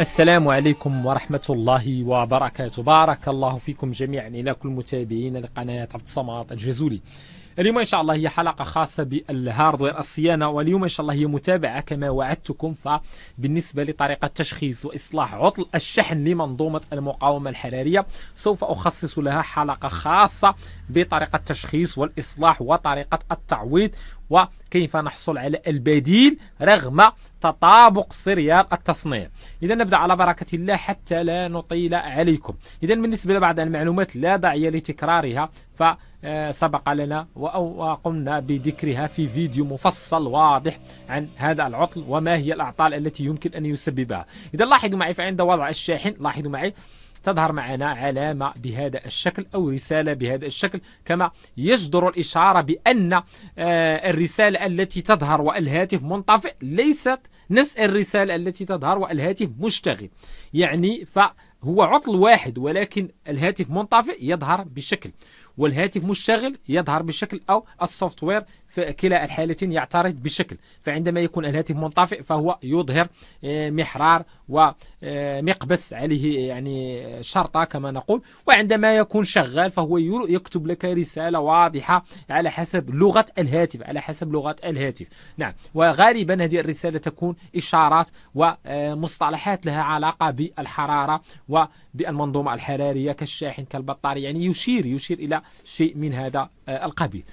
السلام عليكم ورحمة الله وبركاته بارك الله فيكم جميعا إلى كل متابعين لقناة عبد الصمد الجزولي اليوم إن شاء الله هي حلقة خاصة بالهاردوير الصيانة واليوم إن شاء الله هي متابعة كما وعدتكم فبالنسبة لطريقة تشخيص وإصلاح عطل الشحن لمنظومة المقاومة الحرارية سوف أخصص لها حلقة خاصة بطريقة تشخيص والإصلاح وطريقة التعويض وكيف نحصل على البديل رغم تطابق سريال التصنيع اذا نبدا على بركه الله حتى لا نطيل عليكم اذا بالنسبه لبعض المعلومات لا داعي لتكرارها فسبق لنا وقمنا بذكرها في فيديو مفصل واضح عن هذا العطل وما هي الأعطال التي يمكن أن يسببها إذا لاحظوا معي فعند وضع الشاحن لاحظوا معي تظهر معنا علامة بهذا الشكل أو رسالة بهذا الشكل كما يجدر الإشارة بأن آه، الرسالة التي تظهر والهاتف منطفئ ليست نفس الرسالة التي تظهر والهاتف مشتغل يعني فهو عطل واحد ولكن الهاتف منطفئ يظهر بشكل والهاتف مشتغل يظهر بشكل أو السوفت وير في كلا الحالتين يعترض بشكل فعندما يكون الهاتف منطفئ فهو يظهر آه، محرار ومقبس آه، عليه آه، يعني شرطة كما نقول وعندما يكون شغال فهو يكتب لك رسالة واضحة على حسب لغة الهاتف على حسب لغة الهاتف نعم وغالبا هذه الرسالة تكون إشارات ومصطلحات لها علاقة بالحرارة وبالمنظومة الحرارية كالشاحن كالبطارية يعني يشير يشير إلى شيء من هذا آه، القبيل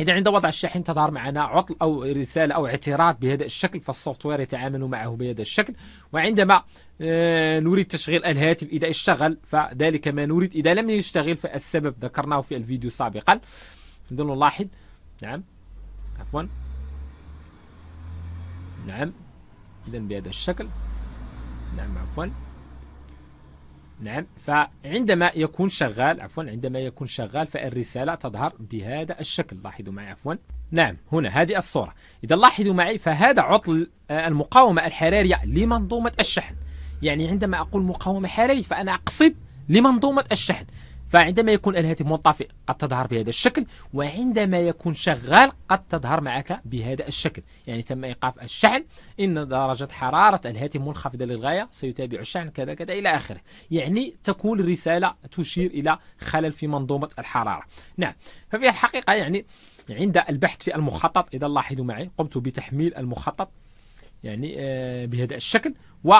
إذا عند وضع الشاحن تظهر معنا عطل أو رسالة أو اعتراض بهذا الشكل فالسوفت وير يتعامل معه بهذا الشكل وعندما آه، نريد تشغيل الهاتف إذا اشتغل فذلك ما نريد إذا لم يشتغل فالسبب ذكرناه في الفيديو سابقا نلاحظ نعم عفوا نعم إذا بهذا الشكل نعم عفوا نعم فعندما يكون شغال عفوا عندما يكون شغال فالرسالة تظهر بهذا الشكل لاحظوا معي عفوا نعم هنا هذه الصورة إذا لاحظوا معي فهذا عطل آه، المقاومة الحرارية لمنظومة الشحن يعني عندما أقول مقاومة حرارية فأنا أقصد لمنظومة الشحن فعندما يكون الهاتف منطفئ قد تظهر بهذا الشكل وعندما يكون شغال قد تظهر معك بهذا الشكل يعني تم ايقاف الشحن ان درجه حراره الهاتف منخفضه للغايه سيتابع الشحن كذا كذا الى اخره يعني تكون الرساله تشير الى خلل في منظومه الحراره نعم ففي الحقيقه يعني عند البحث في المخطط اذا لاحظوا معي قمت بتحميل المخطط يعني آه، بهذا الشكل و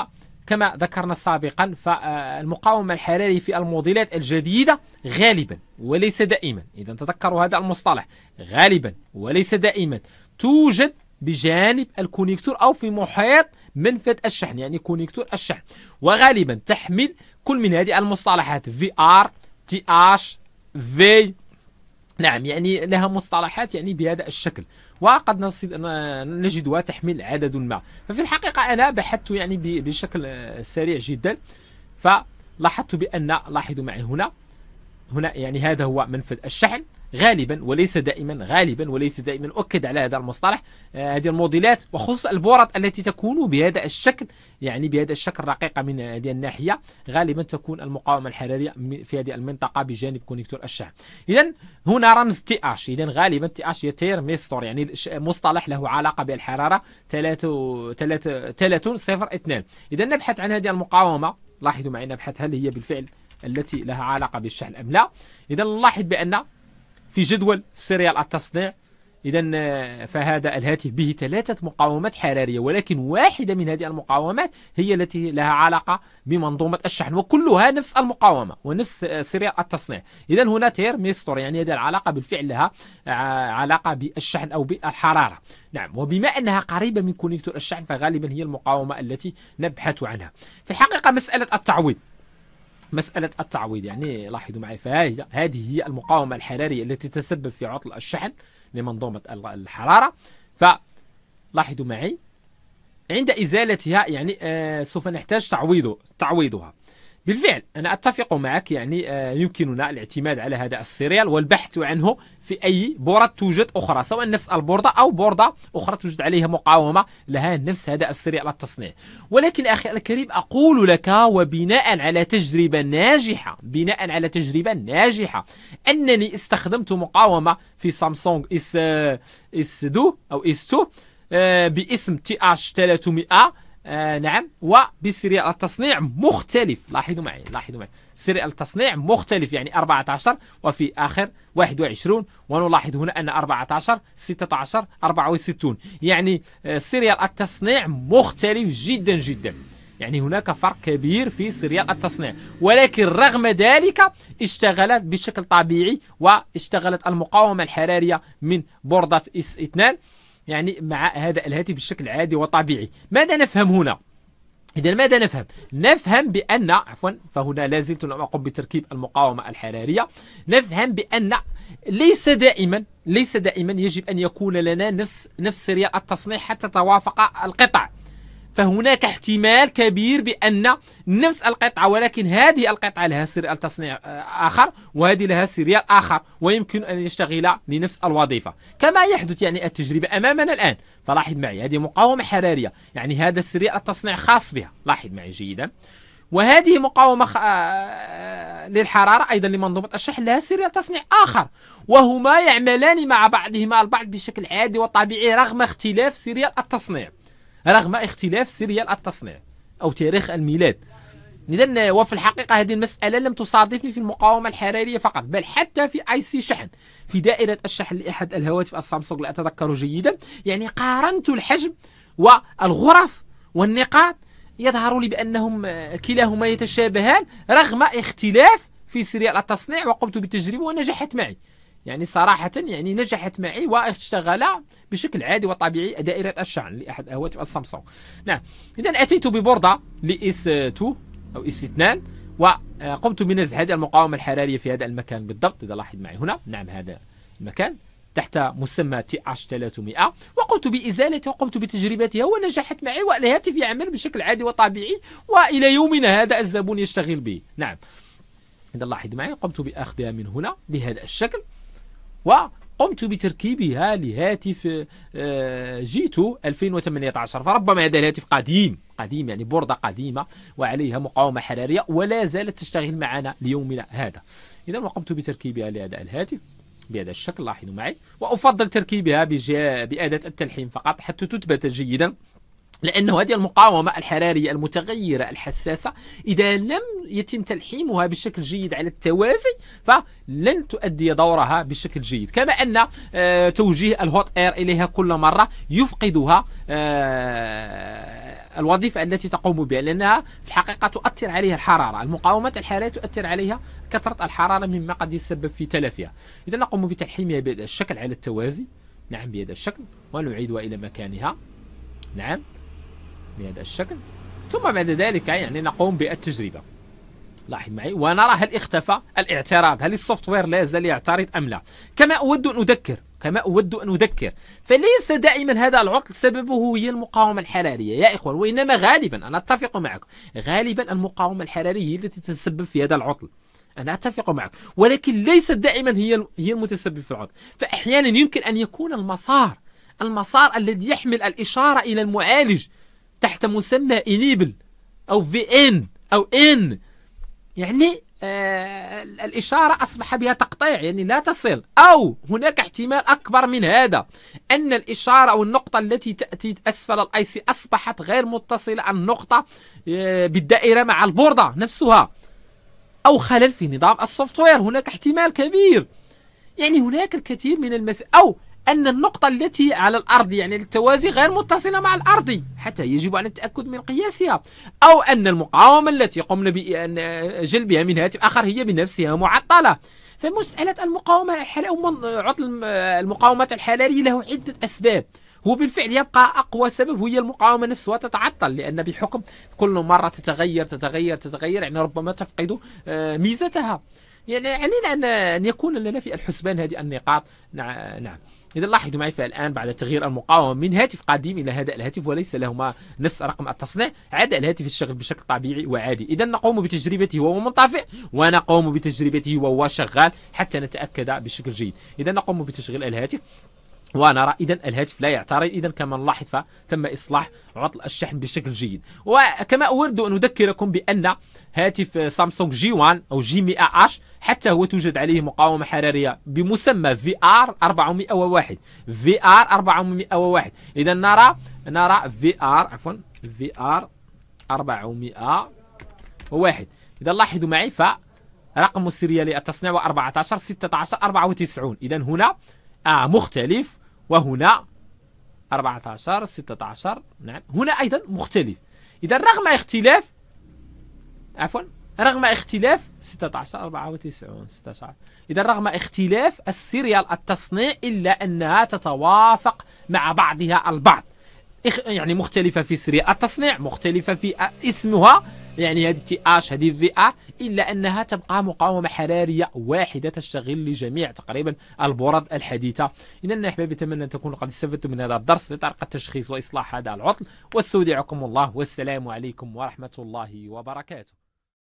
كما ذكرنا سابقا فالمقاومة الحرارية في الموديلات الجديدة غالبا وليس دائما إذا تذكروا هذا المصطلح غالبا وليس دائما توجد بجانب الكونيكتور أو في محيط منفذ الشحن يعني كونيكتور الشحن وغالبا تحمل كل من هذه المصطلحات VR TH V نعم يعني لها مصطلحات يعني بهذا الشكل وقد نجدها تحمل عدد ما ففي الحقيقة أنا بحثت يعني بشكل آه، سريع جدا فلاحظت بأن لاحظوا معي هنا هنا يعني هذا هو منفذ الشحن غالبا وليس دائما غالبا وليس دائما أؤكد على هذا المصطلح آه، هذه الموديلات وخصوصا البورط التي تكون بهذا الشكل يعني بهذا الشكل رقيقة من هذه الناحية غالبا تكون المقاومة الحرارية في هذه المنطقة بجانب كونيكتور الشحن إذا هنا رمز تي اش إذا غالبا تي اش هي ميستور يعني مصطلح له علاقة بالحرارة 3 3 3 إذا نبحث عن هذه المقاومة لاحظوا معي نبحث هل هي بالفعل التي لها علاقة بالشحن أم لا إذا نلاحظ بأن في جدول سيريال التصنيع إذا آه، فهذا الهاتف به ثلاثة مقاومات حرارية ولكن واحدة من هذه المقاومات هي التي لها علاقة بمنظومة الشحن وكلها نفس المقاومة ونفس آه، سيريال التصنيع إذا هنا تيرميستور يعني هذه العلاقة بالفعل لها آه، علاقة بالشحن أو بالحرارة نعم وبما أنها قريبة من كونيكتور الشحن فغالبا هي المقاومة التي نبحث عنها في الحقيقة مسألة التعويض مسألة التعويض يعني لاحظوا معي فهذه هي المقاومة الحرارية التي تسبب في عطل الشحن لمنظومة الحرارة فلاحظوا معي عند إزالتها يعني آه سوف نحتاج تعويضه تعويضها بالفعل أنا أتفق معك يعني آه، يمكننا الاعتماد على هذا السيريال والبحث عنه في أي بورد توجد أخرى سواء نفس البوردة أو بوردة أخرى توجد عليها مقاومة لها نفس هذا السيريال التصنيع ولكن أخي الكريم أقول لك وبناء على تجربة ناجحة بناء على تجربة ناجحة أنني استخدمت مقاومة في سامسونج اس آه، اس 2 أو اس 2 آه، باسم تي اش 300 آه، نعم وبسريال التصنيع مختلف لاحظوا معي لاحظوا معي سريال التصنيع مختلف يعني 14 وفي آخر 21 ونلاحظ هنا أن 14 16 64 يعني آه التصنيع مختلف جدا جدا يعني هناك فرق كبير في سريال التصنيع ولكن رغم ذلك اشتغلت بشكل طبيعي واشتغلت المقاومة الحرارية من بوردة اس 2 يعني مع هذا الهاتف بشكل عادي وطبيعي ماذا نفهم هنا إذا ماذا نفهم؟ نفهم بأن عفوا فهنا لازلت أقوم بتركيب المقاومة الحرارية نفهم بأن ليس دائما ليس دائما يجب أن يكون لنا نفس نفس سريع التصنيع حتى توافق القطع فهناك احتمال كبير بأن نفس القطعة ولكن هذه القطعة لها سريال تصنيع آه، آخر وهذه لها سريال آخر ويمكن أن يشتغل لنفس الوظيفة كما يحدث يعني التجربة أمامنا الآن فلاحظ معي هذه مقاومة حرارية يعني هذا سريال التصنيع خاص بها لاحظ معي جيدا وهذه مقاومة خ... آه، للحرارة أيضا لمنظومة الشحن لها سريال تصنيع آخر وهما يعملان مع بعضهما البعض بشكل عادي وطبيعي رغم اختلاف سريال التصنيع رغم اختلاف سيريال التصنيع أو تاريخ الميلاد إذا وفي الحقيقة هذه المسألة لم تصادفني في المقاومة الحرارية فقط بل حتى في أي سي شحن في دائرة الشحن لأحد الهواتف السامسونج لا أتذكر جيدا يعني قارنت الحجم والغرف والنقاط يظهر لي بأنهم آه، كلاهما يتشابهان رغم اختلاف في سيريال التصنيع وقمت بالتجربة ونجحت معي يعني صراحة يعني نجحت معي واشتغل بشكل عادي وطبيعي دائرة الشحن لأحد هواتف السامسونج نعم إذا أتيت ببوردة لإس 2 أو إس 2 وقمت بنزع هذه المقاومة الحرارية في هذا المكان بالضبط إذا لاحظ معي هنا نعم هذا المكان تحت مسمى تي اش 300 وقمت بازالتها وقمت بتجربتها ونجحت معي والهاتف يعمل بشكل عادي وطبيعي والى يومنا هذا الزبون يشتغل به نعم اذا لاحظ معي قمت باخذها من هنا بهذا الشكل وقمت بتركيبها لهاتف آه، جيتو 2018 فربما هذا الهاتف قديم قديم يعني بوردة قديمة وعليها مقاومة حرارية ولا زالت تشتغل معنا ليومنا هذا إذا وقمت بتركيبها لهذا الهاتف بهذا الشكل لاحظوا معي وأفضل تركيبها بأداة التلحين فقط حتى تثبت جيدا لأنه هذه المقاومة الحرارية المتغيرة الحساسة إذا لم يتم تلحيمها بشكل جيد على التوازي فلن تؤدي دورها بشكل جيد كما أن آه، توجيه الهوت اير إليها كل مرة يفقدها آه، الوظيفة التي تقوم بها لأنها في الحقيقة تؤثر عليها الحرارة المقاومة الحرارية تؤثر عليها كثرة الحرارة مما قد يسبب في تلفها إذا نقوم بتلحيمها بهذا الشكل على التوازي نعم بهذا الشكل ونعيدها إلى مكانها نعم بهذا الشكل ثم بعد ذلك يعني نقوم بالتجربة لاحظ معي ونرى هل اختفى الاعتراض هل السوفتوير لا يزال يعترض أم لا كما أود أن أذكر كما أود أن أذكر فليس دائما هذا العطل سببه هي المقاومة الحرارية يا إخوان وإنما غالبا أنا أتفق معك غالبا المقاومة الحرارية هي التي تتسبب في هذا العطل أنا أتفق معك ولكن ليست دائما هي هي المتسبب في العطل فأحيانا يمكن أن يكون المسار المسار الذي يحمل الإشارة إلى المعالج تحت مسمى انيبل أو في إن أو إن يعني آه الإشارة أصبح بها تقطيع يعني لا تصل أو هناك احتمال أكبر من هذا أن الإشارة أو النقطة التي تأتي أسفل الاي سي أصبحت غير متصلة النقطة آه بالدائرة مع البوردة نفسها أو خلل في نظام السوفت وير هناك احتمال كبير يعني هناك الكثير من المس أو أن النقطة التي على الأرض يعني التوازي غير متصلة مع الأرض حتى يجب على التأكد من قياسها أو أن المقاومة التي قمنا بجلبها من هاتف آخر هي بنفسها معطلة فمسألة المقاومة الحرارية عطل المقاومات الحرارية له عدة أسباب هو بالفعل يبقى أقوى سبب هي المقاومة نفسها تتعطل لأن بحكم كل مرة تتغير تتغير تتغير يعني ربما تفقد آه، ميزتها يعني علينا أن يكون لنا في الحسبان هذه النقاط نعم إذا لاحظوا معي فالآن بعد تغيير المقاومة من هاتف قديم إلى هذا الهاتف وليس لهما نفس رقم التصنيع عاد الهاتف الشغل بشكل طبيعي وعادي إذا نقوم بتجربته وهو منطفئ ونقوم بتجربته وهو شغال حتى نتأكد بشكل جيد إذا نقوم بتشغيل الهاتف ونرى اذا الهاتف لا يعترض اذا كما نلاحظ فتم اصلاح عطل الشحن بشكل جيد وكما اود ان اذكركم بان هاتف سامسونج جي 1 او جي 100 اش حتى هو توجد عليه مقاومه حراريه بمسمى في ار 401 في ار 401 اذا نرى نرى في ار عفوا في ار 401 اذا لاحظوا معي فرقم السريالي التصنيع للتصنيع هو 14 16 94 اذا هنا آه مختلف وهنا 14 16 نعم هنا أيضا مختلف إذا رغم اختلاف عفوا رغم اختلاف 16 94 16 إذا رغم اختلاف السيريال التصنيع إلا أنها تتوافق مع بعضها البعض يعني مختلفة في سيريال التصنيع مختلفة في اسمها يعني هذه تي اش هذه في ار الا انها تبقى مقاومه حراريه واحده تشتغل لجميع تقريبا البرد الحديثه اذا احبابي اتمنى ان تكونوا قد استفدتم من هذا الدرس لطريقه تشخيص واصلاح هذا العطل واستودعكم الله والسلام عليكم ورحمه الله وبركاته